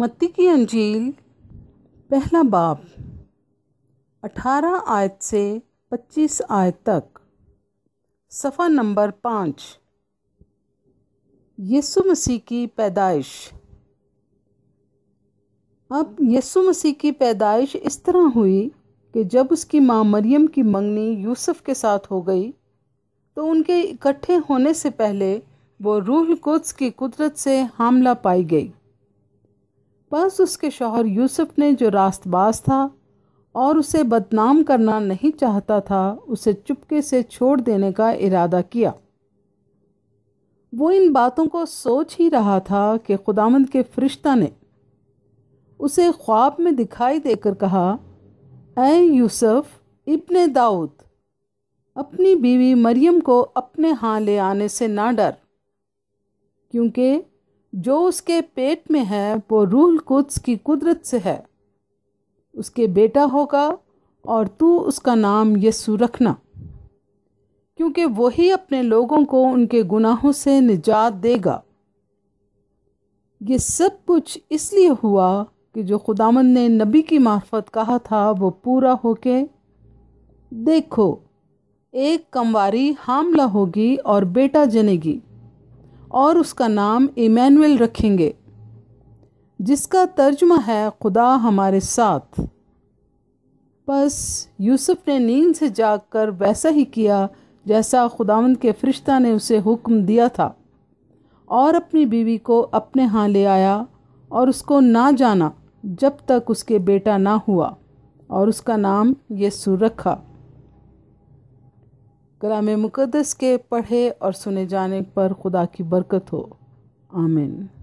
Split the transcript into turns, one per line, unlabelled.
मत्ती की अंजील पहला बाब 18 आयत से 25 आयत तक सफ़ा नंबर पाँच यसु मसीह की पैदाइश अब यसु मसीह की पैदाइश इस तरह हुई कि जब उसकी माँ मरियम की मंगनी यूसुफ के साथ हो गई तो उनके इकट्ठे होने से पहले वो रूह कुद्स की कुदरत से हामला पाई गई बस उसके शौहर यूसुफ ने जो रास्तबाज था और उसे बदनाम करना नहीं चाहता था उसे चुपके से छोड़ देने का इरादा किया वो इन बातों को सोच ही रहा था कि खुदामंद के फरिश्ता ने उसे ख्वाब में दिखाई देकर कहा ए यूसुफ इब्ने दाऊद अपनी बीवी मरियम को अपने हाँ ले आने से ना डर क्योंकि जो उसके पेट में है वो रूह कुद्स की कुदरत से है उसके बेटा होगा और तू उसका नाम यस्सु रखना क्योंकि वही अपने लोगों को उनके गुनाहों से निजात देगा ये सब कुछ इसलिए हुआ कि जो खुदामन ने नबी की मार्फत कहा था वो पूरा होके देखो एक कमवारी हामला होगी और बेटा जनेगी और उसका नाम इमैनुअल रखेंगे जिसका तर्जमा है खुदा हमारे साथ बस यूसुफ ने नींद से जागकर वैसा ही किया जैसा खुदावंद के फरिश्ता ने उसे हुक्म दिया था और अपनी बीवी को अपने हाँ ले आया और उसको ना जाना जब तक उसके बेटा ना हुआ और उसका नाम यीशु रखा कलाम मुकदस के पढ़े और सुने जाने पर खुदा की बरकत हो आमिन